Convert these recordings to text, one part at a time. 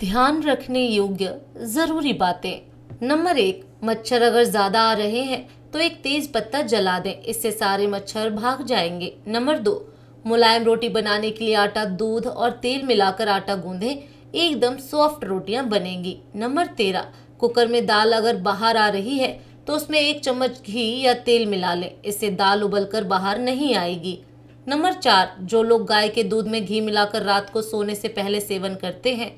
ध्यान रखने योग्य ज़रूरी बातें नंबर एक मच्छर अगर ज़्यादा आ रहे हैं तो एक तेज़ पत्ता जला दें इससे सारे मच्छर भाग जाएंगे नंबर दो मुलायम रोटी बनाने के लिए आटा दूध और तेल मिलाकर आटा गूंधे एकदम सॉफ्ट रोटियां बनेंगी नंबर तेरह कुकर में दाल अगर बाहर आ रही है तो उसमें एक चम्मच घी या तेल मिला लें इससे दाल उबलकर बाहर नहीं आएगी नंबर चार जो लोग गाय के दूध में घी मिलाकर रात को सोने से पहले सेवन करते हैं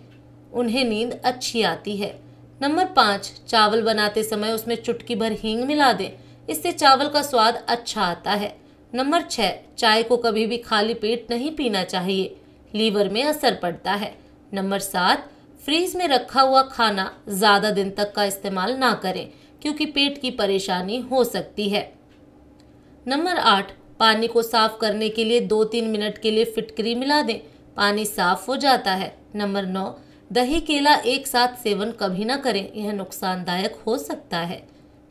उन्हें नींद अच्छी आती है नंबर पाँच चावल बनाते समय उसमें चुटकी भर हींग मिला दें इससे चावल का स्वाद अच्छा आता है नंबर छः चाय को कभी भी खाली पेट नहीं पीना चाहिए लीवर में असर पड़ता है नंबर सात फ्रीज में रखा हुआ खाना ज़्यादा दिन तक का इस्तेमाल ना करें क्योंकि पेट की परेशानी हो सकती है नंबर आठ पानी को साफ करने के लिए दो तीन मिनट के लिए फिटकरी मिला दें पानी साफ हो जाता है नंबर नौ दही केला एक साथ सेवन कभी ना करें यह नुकसानदायक हो सकता है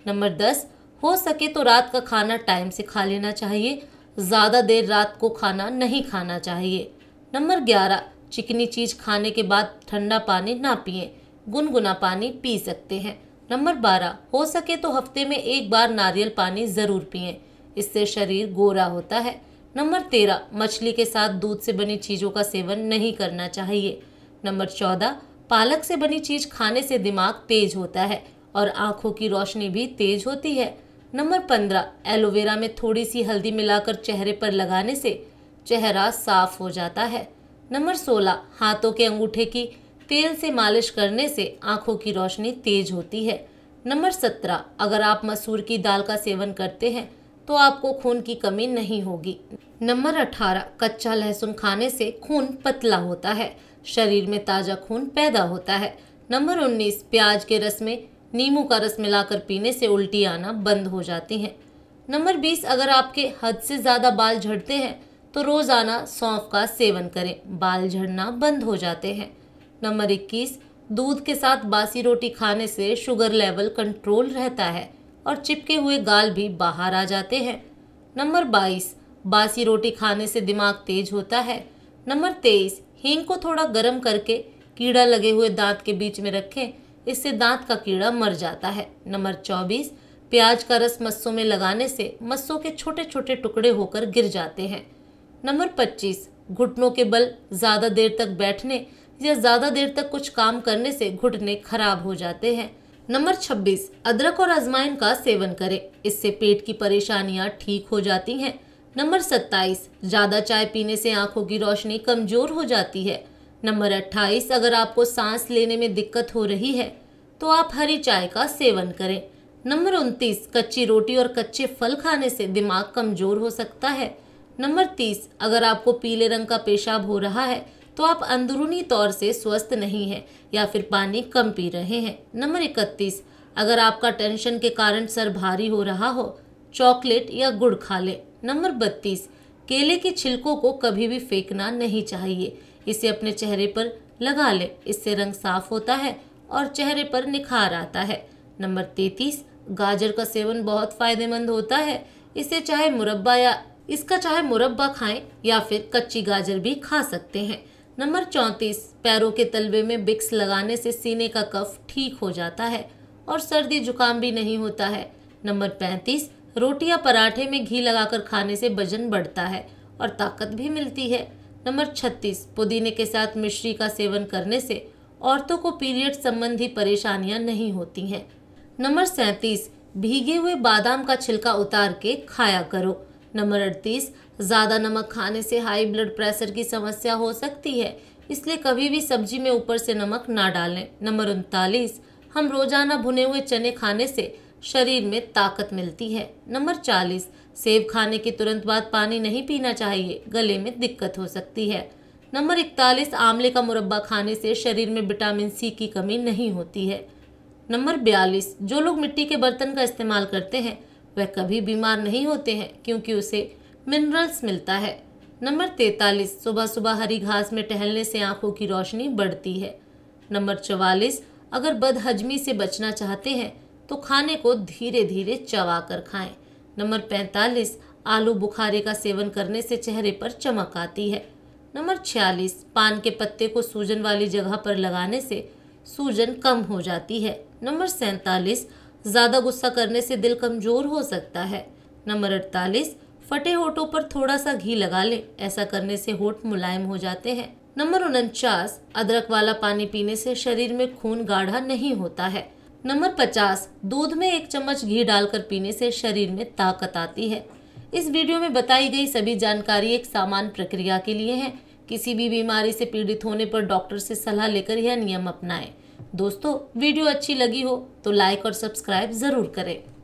नंबर दस हो सके तो रात का खाना टाइम से खा लेना चाहिए ज़्यादा देर रात को खाना नहीं खाना चाहिए नंबर ग्यारह चिकनी चीज़ खाने के बाद ठंडा पानी ना पिए गुनगुना पानी पी सकते हैं नंबर बारह हो सके तो हफ्ते में एक बार नारियल पानी ज़रूर पिए इससे शरीर गोरा होता है नंबर तेरह मछली के साथ दूध से बनी चीज़ों का सेवन नहीं करना चाहिए नंबर चौदह पालक से बनी चीज खाने से दिमाग तेज होता है और आंखों की रोशनी भी तेज होती है नंबर पंद्रह एलोवेरा में थोड़ी सी हल्दी मिलाकर चेहरे पर लगाने से चेहरा साफ हो जाता है नंबर सोलह हाथों के अंगूठे की तेल से मालिश करने से आंखों की रोशनी तेज होती है नंबर सत्रह अगर आप मसूर की दाल का सेवन करते हैं तो आपको खून की कमी नहीं होगी नंबर 18 कच्चा लहसुन खाने से खून पतला होता है शरीर में ताज़ा खून पैदा होता है नंबर 19 प्याज के रस में नींबू का रस मिलाकर पीने से उल्टी आना बंद हो जाती हैं नंबर 20 अगर आपके हद से ज़्यादा बाल झड़ते हैं तो रोज़ाना सौंफ का सेवन करें बाल झड़ना बंद हो जाते हैं नंबर इक्कीस दूध के साथ बासी रोटी खाने से शुगर लेवल कंट्रोल रहता है और चिपके हुए गाल भी बाहर आ जाते हैं नंबर बाईस बासी रोटी खाने से दिमाग तेज होता है नंबर तेईस हींग को थोड़ा गर्म करके कीड़ा लगे हुए दांत के बीच में रखें इससे दांत का कीड़ा मर जाता है नंबर चौबीस प्याज का रस मस्सों में लगाने से मस्सों के छोटे छोटे टुकड़े होकर गिर जाते हैं नंबर पच्चीस घुटनों के बल ज़्यादा देर तक बैठने या ज़्यादा देर तक कुछ काम करने से घुटने खराब हो जाते हैं नंबर 26 अदरक और अजमाइन का सेवन करें इससे पेट की परेशानियां ठीक हो जाती हैं नंबर 27 ज़्यादा चाय पीने से आंखों की रोशनी कमज़ोर हो जाती है नंबर 28 अगर आपको सांस लेने में दिक्कत हो रही है तो आप हरी चाय का सेवन करें नंबर 29 कच्ची रोटी और कच्चे फल खाने से दिमाग कमज़ोर हो सकता है नंबर 30 अगर आपको पीले रंग का पेशाब हो रहा है तो आप अंदरूनी तौर से स्वस्थ नहीं हैं या फिर पानी कम पी रहे हैं नंबर इकतीस अगर आपका टेंशन के कारण सर भारी हो रहा हो चॉकलेट या गुड़ खा लें नंबर बत्तीस केले के छिलकों को कभी भी फेंकना नहीं चाहिए इसे अपने चेहरे पर लगा लें इससे रंग साफ होता है और चेहरे पर निखार आता है नंबर तैतीस गाजर का सेवन बहुत फ़ायदेमंद होता है इसे चाहे मुरब्बा या इसका चाहे मुरब्बा खाएं या फिर कच्ची गाजर भी खा सकते हैं नंबर चौंतीस पैरों के तलवे में बिक्स लगाने से सीने का कफ ठीक हो जाता है और सर्दी जुकाम भी नहीं होता है नंबर पैंतीस रोटी या पराठे में घी लगाकर खाने से वजन बढ़ता है और ताकत भी मिलती है नंबर छत्तीस पुदीने के साथ मिश्री का सेवन करने से औरतों को पीरियड संबंधी परेशानियां नहीं होती हैं नंबर सैंतीस भीगे हुए बादाम का छिलका उतार के खाया करो नंबर अड़तीस ज़्यादा नमक खाने से हाई ब्लड प्रेशर की समस्या हो सकती है इसलिए कभी भी सब्जी में ऊपर से नमक ना डालें नंबर उनतालीस हम रोज़ाना भुने हुए चने खाने से शरीर में ताकत मिलती है नंबर चालीस सेब खाने के तुरंत बाद पानी नहीं पीना चाहिए गले में दिक्कत हो सकती है नंबर इकतालीस आंवले का मुरब्बा खाने से शरीर में विटामिन सी की कमी नहीं होती है नंबर बयालीस जो लोग मिट्टी के बर्तन का इस्तेमाल करते हैं वह कभी बीमार नहीं होते हैं क्योंकि उसे मिनरल्स मिलता है नंबर तैतालीस सुबह सुबह हरी घास में टहलने से आंखों की रोशनी बढ़ती है नंबर चवालीस अगर बदहजमी से बचना चाहते हैं तो खाने को धीरे धीरे चबा कर खाएं नंबर पैंतालीस आलू बुखारे का सेवन करने से चेहरे पर चमक आती है नंबर छियालीस पान के पत्ते को सूजन वाली जगह पर लगाने से सूजन कम हो जाती है नंबर सैंतालीस ज़्यादा गुस्सा करने से दिल कमज़ोर हो सकता है नंबर अड़तालीस फटे होठों पर थोड़ा सा घी लगा लें ऐसा करने से होठ मुलायम हो जाते हैं नंबर उनचास अदरक वाला पानी पीने से शरीर में खून गाढ़ा नहीं होता है नंबर पचास दूध में एक चम्मच घी डालकर पीने से शरीर में ताकत आती है इस वीडियो में बताई गई सभी जानकारी एक सामान्य प्रक्रिया के लिए है किसी भी बीमारी से पीड़ित होने पर डॉक्टर से सलाह लेकर यह नियम अपनाएं दोस्तों वीडियो अच्छी लगी हो तो लाइक और सब्सक्राइब ज़रूर करें